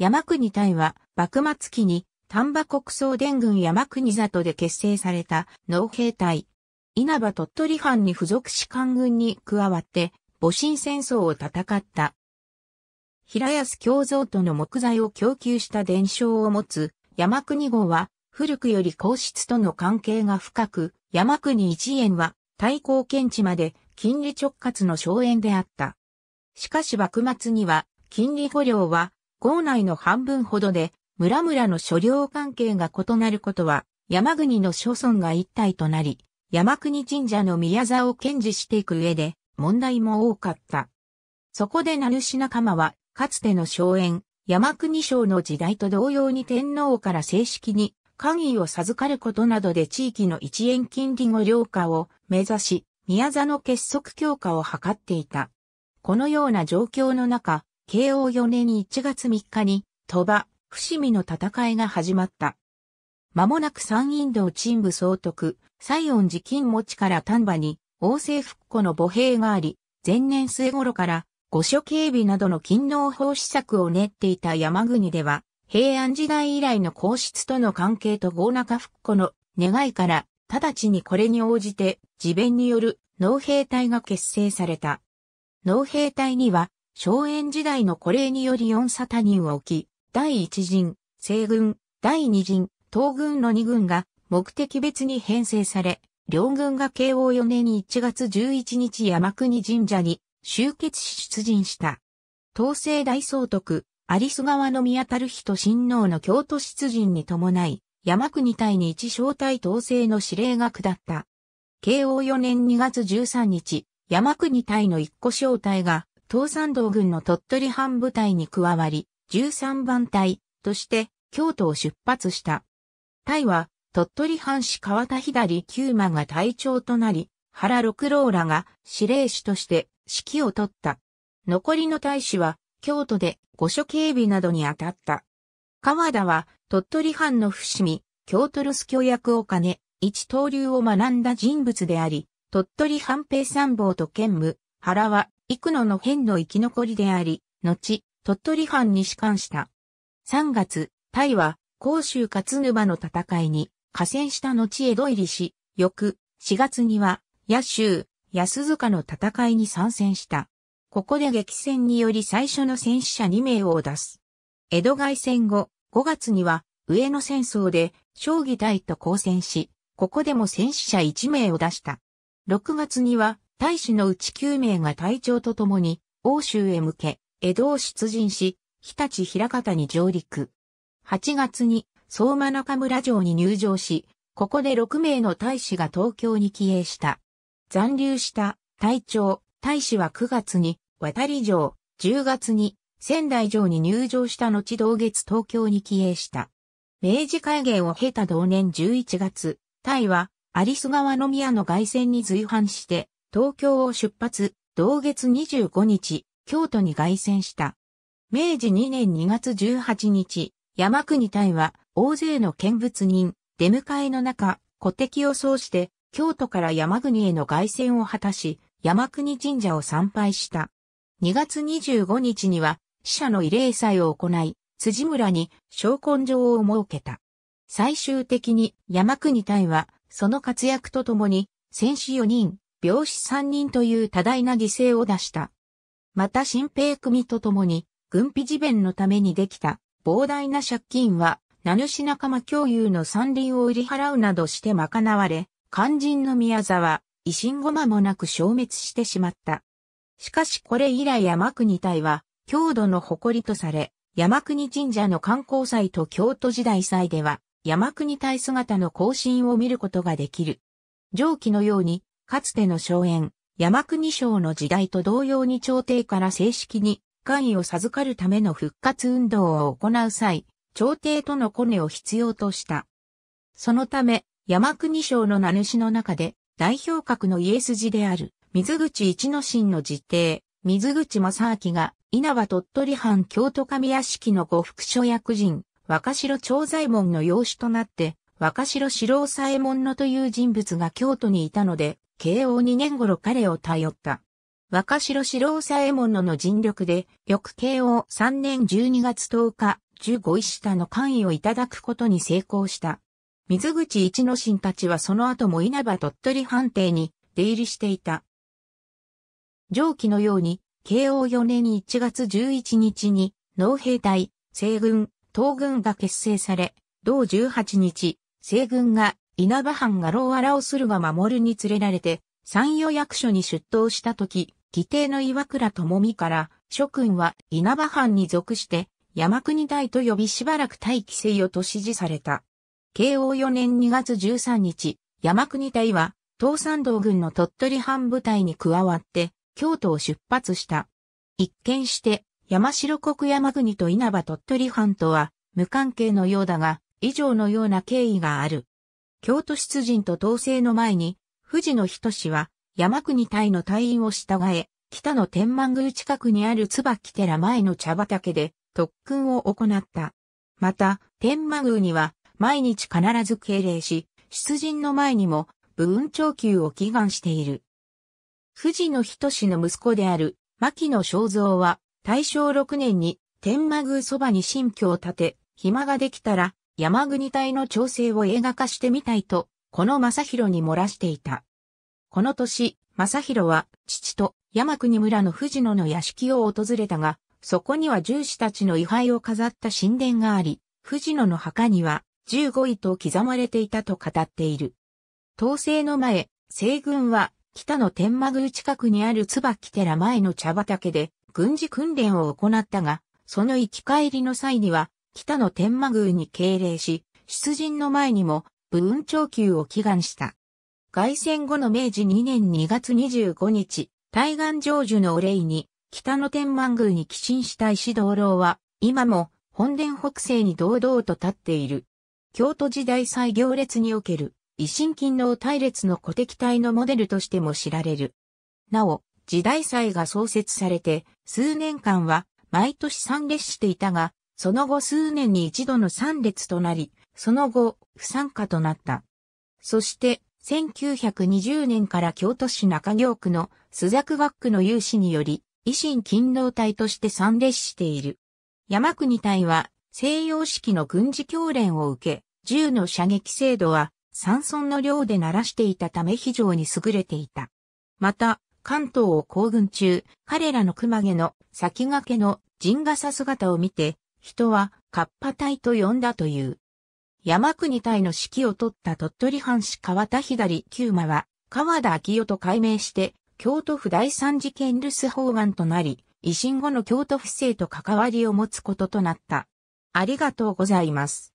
山国隊は、幕末期に、丹波国総伝軍山国里で結成された農兵隊。稲葉鳥取藩に付属し官軍に加わって、戊辰戦争を戦った。平安京造との木材を供給した伝承を持つ山国号は、古くより皇室との関係が深く、山国一円は、対抗検地まで、金利直轄の荘園であった。しかし幕末には、金利御領は、郷内の半分ほどで、村々の所領関係が異なることは、山国の諸村が一体となり、山国神社の宮座を堅持していく上で、問題も多かった。そこで成主仲間は、かつての荘園、山国省の時代と同様に天皇から正式に、官位を授かることなどで地域の一円金利後領下を目指し、宮座の結束強化を図っていた。このような状況の中、慶応4年1月3日に、鳥羽、伏見の戦いが始まった。間もなく山陰道鎮部総督、西恩寺金持ちから丹波に、王政復古の母兵があり、前年末頃から、御所警備などの勤労法施策を練っていた山国では、平安時代以来の皇室との関係と豪中復古の願いから、直ちにこれに応じて、自弁による農兵隊が結成された。農兵隊には、荘園時代の古れにより四佐他人を置き、第一陣、西軍、第二陣、東軍の二軍が目的別に編成され、両軍が慶応4年1月11日山国神社に集結し出陣した。東西大総督、有栖川宮樽人親王の京都出陣に伴い、山国隊に一小隊統制の指令が下った。慶応4年2月13日、山国隊の一個小隊が東山道軍の鳥取藩部隊に加わり、13番隊として京都を出発した。隊は鳥取藩士川田左九馬が隊長となり、原六郎らが司令士として指揮を取った。残りの大使は京都で御所警備などに当たった。川田は鳥取藩の伏見、京都留守教役を兼ね、一刀流を学んだ人物であり、鳥取藩兵参謀と兼務、原は幾野の変の生き残りであり、後、鳥取藩に仕官した。3月、タイは、甲州勝沼の戦いに、河川した後江戸入りし、翌、4月には、野州、安塚の戦いに参戦した。ここで激戦により最初の戦死者2名を出す。江戸外戦後、5月には、上野戦争で、将棋隊と交戦し、ここでも戦死者1名を出した。6月には、大使のうち9名が隊長と共に、欧州へ向け、江戸を出陣し、日立平方に上陸。8月に、相馬中村城に入城し、ここで6名の大使が東京に帰営した。残留した隊長、大使は9月に渡り城、10月に仙台城に入城した後同月東京に帰営した。明治会元を経た同年11月、タイは有栖川の宮の外線に随伴して東京を出発、同月25日、京都に凱旋した。明治2年2月18日、山国隊は大勢の見物人、出迎えの中、古敵を奏して、京都から山国への凱旋を果たし、山国神社を参拝した。2月25日には、死者の慰霊祭を行い、辻村に昇魂状を設けた。最終的に山国隊は、その活躍とともに、戦死4人、病死三人という多大な犠牲を出した。また新兵組と共に、軍備事弁のためにできた膨大な借金は、名主仲間共有の山林を売り払うなどして賄われ、肝心の宮沢、維新後間もなく消滅してしまった。しかしこれ以来山国隊は、郷土の誇りとされ、山国神社の観光祭と京都時代祭では、山国隊姿の行進を見ることができる。上記のように、かつての荘園、山国省の時代と同様に朝廷から正式に官位を授かるための復活運動を行う際、朝廷とのコネを必要とした。そのため、山国省の名主の中で、代表格の家筋である、水口一之進の実定、水口正明が、稲葉鳥取藩京都上屋敷の呉服所役人、若城長左衛門の養子となって、若城四郎左衛門のという人物が京都にいたので、慶応2年頃彼を頼った。若城四郎左衛門の尽力で、翌慶応3年12月10日、15医下の官位をいただくことに成功した。水口一之進たちはその後も稲葉鳥取藩邸に出入りしていた。上記のように、慶応4年1月11日に、農兵隊、西軍、東軍が結成され、同18日、西軍が稲葉藩がローアラをするが守るに連れられて、山陽役所に出頭した時、義弟の岩倉智美から、諸君は稲葉藩に属して、山国大と呼びしばらく待機せよと指示された。慶応4年2月13日、山国隊は、東山道軍の鳥取藩部隊に加わって、京都を出発した。一見して、山城国山国と稲葉鳥取藩とは、無関係のようだが、以上のような経緯がある。京都出陣と統制の前に、富士の人氏は、山国隊の隊員を従え、北の天満宮近くにある椿寺前の茶畑で特訓を行った。また、天満宮には毎日必ず敬礼し、出陣の前にも部運長級を祈願している。富士の人氏の息子である牧野正造は大正6年に天満宮そばに新居を建て、暇ができたら山国隊の調整を映画化してみたいと、この正宏に漏らしていた。この年、正宏は父と山国村の藤野の屋敷を訪れたが、そこには獣士たちの遺牌を飾った神殿があり、藤野の墓には15位と刻まれていたと語っている。統制の前、西軍は北の天満宮近くにある椿寺前の茶畑で軍事訓練を行ったが、その行き帰りの際には北の天満宮に敬礼し、出陣の前にも、武運長久を祈願した。外戦後の明治2年2月25日、対岸成就のお礼に、北の天満宮に寄進した石道楼は、今も本殿北西に堂々と立っている。京都時代祭行列における、維新勤労隊列の古敵隊のモデルとしても知られる。なお、時代祭が創設されて、数年間は毎年参列していたが、その後数年に一度の参列となり、その後、不参加となった。そして、1920年から京都市中京区の須作学区の有志により、維新勤労隊として参列している。山国隊は西洋式の軍事教練を受け、銃の射撃制度は山村の量で鳴らしていたため非常に優れていた。また、関東を行軍中、彼らの熊毛の先駆けの陣笠姿を見て、人はカッパ隊と呼んだという。山国隊の指揮を取った鳥取藩士川田左九馬は、川田昭夫と改名して、京都府第三次県留守法案となり、維新後の京都府政と関わりを持つこととなった。ありがとうございます。